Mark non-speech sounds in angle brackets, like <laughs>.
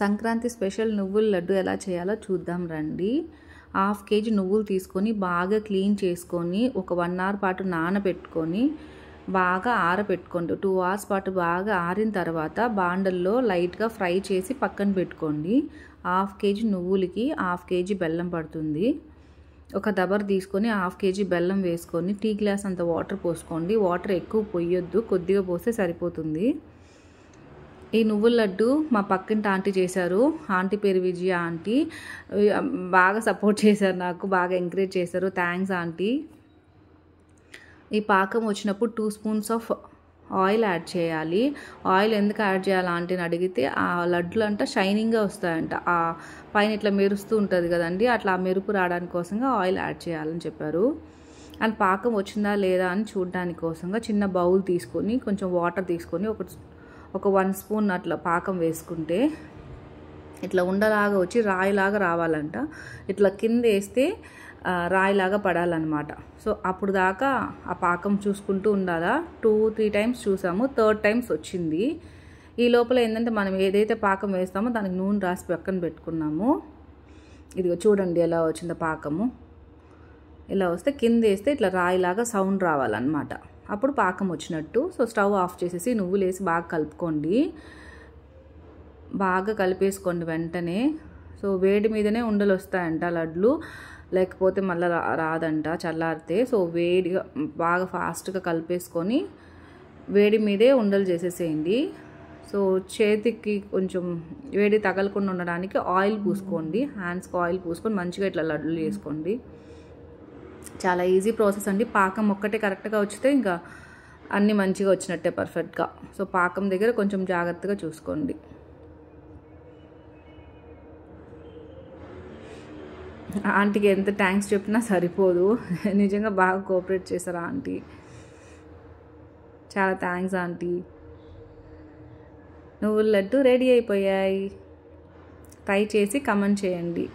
Sankranti special నువ్వుల లడ్డు ఎలా చేయాలో చూద్దాం రండి హాఫ్ కేజీ నువ్వులు తీసుకొని బాగా క్లీన్ చేసుకొని ఒక వన్ అవర్ పాటు నానబెట్టుకొని బాగా ఆరబెట్టుకోండి టూ అవర్స్ పాటు బాగా ఆరిన తర్వాత బాండల్లో లైట్గా ఫ్రై చేసి పక్కన పెట్టుకోండి హాఫ్ కేజీ నువ్వులకి హాఫ్ కేజీ బెల్లం పడుతుంది ఒక దబర్ తీసుకొని హాఫ్ కేజీ బెల్లం వేసుకొని టీ గ్లాస్ అంత వాటర్ పోసుకోండి వాటర్ ఎక్కువ పోయొద్దు కొద్దిగా పోస్తే సరిపోతుంది ఈ నువ్వుల లడ్డు మా పక్కింటి ఆంటీ చేశారు ఆంటీ పేరు విజయ ఆంటీ బాగా సపోర్ట్ చేశారు నాకు బాగా ఎంకరేజ్ చేశారు థ్యాంక్స్ ఆంటీ ఈ పాకం వచ్చినప్పుడు two spoons of oil add చేయాలి ఆయిల్ ఎందుకు యాడ్ చేయాలి ఆంటీని అడిగితే ఆ లడ్డులు అంట షైనింగ్గా వస్తాయంట ఆ పైన ఇట్లా మెరుస్తూ ఉంటుంది కదండి అట్లా ఆ మెరుపు రావడానికి కోసంగా ఆయిల్ యాడ్ చేయాలని చెప్పారు అండ్ పాకం వచ్చిందా లేదా అని చూడడానికి కోసంగా చిన్న బౌల్ తీసుకొని కొంచెం వాటర్ తీసుకొని ఒక ఒక వన్ స్పూన్ అట్లా పాకం వేసుకుంటే ఇట్లా ఉండలాగా వచ్చి రాయిలాగా రావాలంట ఇట్లా కింద వేస్తే రాయిలాగా పడాలన్నమాట సో అప్పుడు దాకా ఆ పాకం చూసుకుంటూ ఉండాలా టూ త్రీ టైమ్స్ చూసాము థర్డ్ టైమ్స్ వచ్చింది ఈ లోపల ఏంటంటే మనం ఏదైతే పాకం వేస్తామో దానికి నూనె రాసి పక్కన పెట్టుకున్నాము ఇదిగో చూడండి ఎలా వచ్చిందో పాకము ఇలా వస్తే కింద వేస్తే ఇట్లా రాయిలాగా సౌండ్ రావాలన్నమాట అప్పుడు పాకం వచ్చినట్టు సో స్టవ్ ఆఫ్ చేసేసి నువ్వులు వేసి బాగా కలుపుకోండి బాగా కలిపేసుకోండి వెంటనే సో వేడి మీదనే ఉండలు వస్తాయంట లడ్లు లేకపోతే మళ్ళీ రాదంట చల్లారితే సో వేడిగా బాగా ఫాస్ట్గా కలిపేసుకొని వేడి మీదే ఉండలు చేసేసేయండి సో చేతికి కొంచెం వేడి తగలకుండా ఉండడానికి ఆయిల్ పూసుకోండి హ్యాండ్స్కి ఆయిల్ పూసుకొని మంచిగా ఇట్లా లడ్లు చేసుకోండి చాలా ఈజీ ప్రాసెస్ అండి పాకం ఒక్కటే కరెక్ట్గా వచ్చితే ఇంకా అన్నీ మంచిగా వచ్చినట్టే పర్ఫెక్ట్గా సో పాకం దగ్గర కొంచెం జాగ్రత్తగా చూసుకోండి ఆంటీకి ఎంత థ్యాంక్స్ చెప్పినా సరిపోదు <laughs> నిజంగా బాగా కోఆపరేట్ చేశారు ఆంటీ చాలా థ్యాంక్స్ ఆంటీ నువ్వు లడ్డు రెడీ అయిపోయాయి ట్రై చేసి కమెంట్ చేయండి